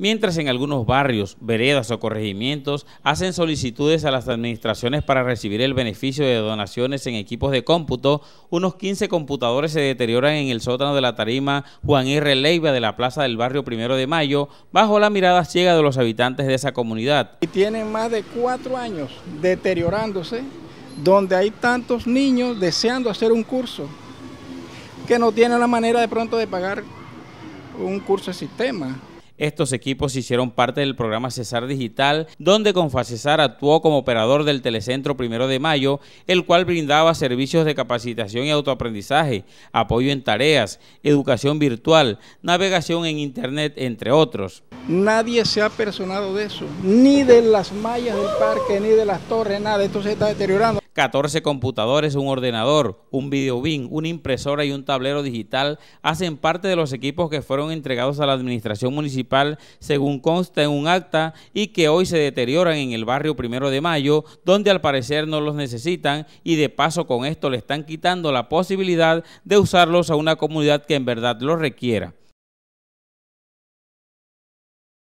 mientras en algunos barrios, veredas o corregimientos hacen solicitudes a las administraciones para recibir el beneficio de donaciones en equipos de cómputo, unos 15 computadores se deterioran en el sótano de la tarima Juan R. Leiva de la plaza del barrio Primero de Mayo, bajo la mirada ciega de los habitantes de esa comunidad. Y tienen más de cuatro años deteriorándose, donde hay tantos niños deseando hacer un curso, que no tienen la manera de pronto de pagar un curso de sistema estos equipos hicieron parte del programa Cesar Digital, donde Confacesar actuó como operador del Telecentro Primero de Mayo, el cual brindaba servicios de capacitación y autoaprendizaje, apoyo en tareas, educación virtual, navegación en Internet, entre otros. Nadie se ha personado de eso, ni de las mallas del parque, ni de las torres, nada. Esto se está deteriorando. 14 computadores, un ordenador, un videobin, una impresora y un tablero digital hacen parte de los equipos que fueron entregados a la administración municipal, según consta en un acta, y que hoy se deterioran en el barrio Primero de Mayo, donde al parecer no los necesitan y de paso con esto le están quitando la posibilidad de usarlos a una comunidad que en verdad los requiera.